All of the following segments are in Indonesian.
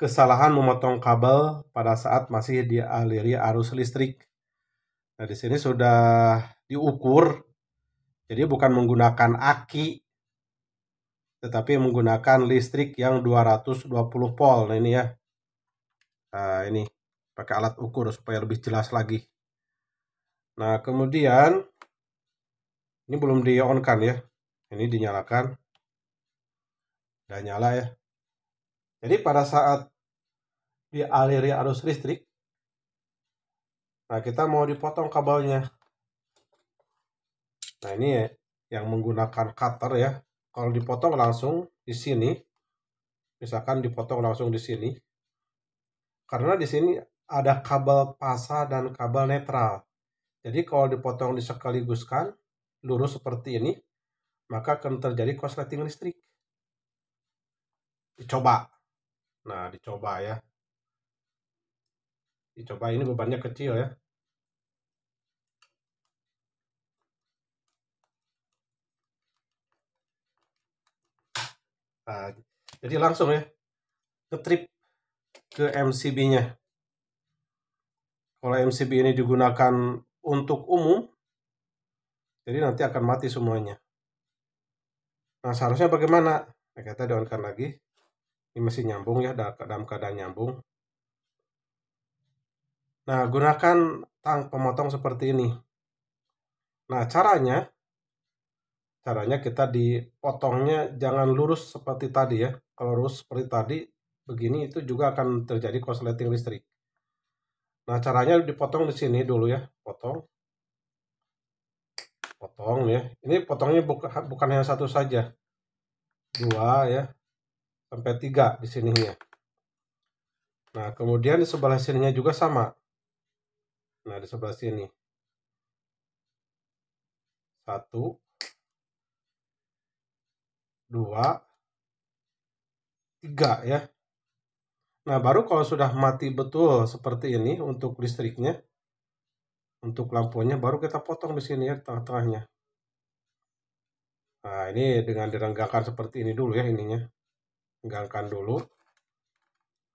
kesalahan memotong kabel pada saat masih dialiri arus listrik. Nah, di sini sudah diukur. Jadi bukan menggunakan aki tetapi menggunakan listrik yang 220 volt. Nah, ini ya. Nah, ini pakai alat ukur supaya lebih jelas lagi. Nah, kemudian ini belum di on kan ya. Ini dinyalakan. Dan nyala ya. Jadi pada saat Aliri arus listrik. Nah, kita mau dipotong kabelnya. Nah, ini ya, yang menggunakan cutter ya. Kalau dipotong langsung di sini, misalkan dipotong langsung di sini. Karena di sini ada kabel pasa dan kabel netral. Jadi kalau dipotong disekaliguskan, lurus seperti ini, maka akan terjadi korsleting listrik. Dicoba. Nah, dicoba ya dicoba ini bebannya kecil ya nah, jadi langsung ya ke trip ke MCB nya kalau MCB ini digunakan untuk umum jadi nanti akan mati semuanya nah seharusnya bagaimana nah, ya, kita downkan lagi ini masih nyambung ya dalam keadaan nyambung Nah, gunakan tang pemotong seperti ini. Nah, caranya caranya kita dipotongnya jangan lurus seperti tadi ya. Kalau lurus seperti tadi begini itu juga akan terjadi korsleting listrik. Nah, caranya dipotong di sini dulu ya, potong. Potong ya. Ini potongnya buka, bukan hanya satu saja. Dua ya. Sampai tiga di sini ya. Nah, kemudian di sebelah sininya juga sama. Nah, di sebelah sini. Satu. Dua. Tiga ya. Nah, baru kalau sudah mati betul seperti ini untuk listriknya, untuk lampunya, baru kita potong di sini ya, tengah-tengahnya. Nah, ini dengan direnggangkan seperti ini dulu ya ininya. Renggangkan dulu.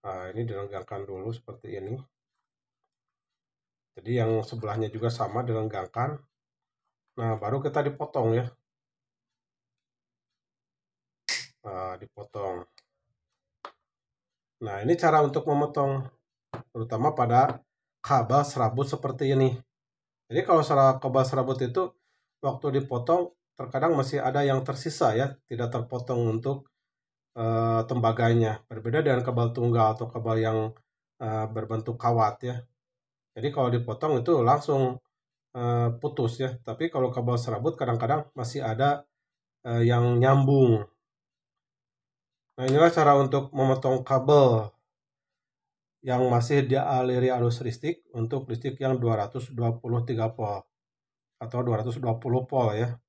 Nah, ini direnggangkan dulu seperti ini. Jadi yang sebelahnya juga sama dengan Nah, baru kita dipotong ya. Nah, dipotong. Nah, ini cara untuk memotong. Terutama pada kabel serabut seperti ini. Jadi kalau kabel serabut itu waktu dipotong terkadang masih ada yang tersisa ya, tidak terpotong untuk e, tembaganya. Berbeda dengan kabel tunggal atau kabel yang e, berbentuk kawat ya. Jadi kalau dipotong itu langsung uh, putus ya. Tapi kalau kabel serabut kadang-kadang masih ada uh, yang nyambung. Nah inilah cara untuk memotong kabel yang masih dialiri arus listrik untuk listrik yang 223 volt atau 220 volt ya.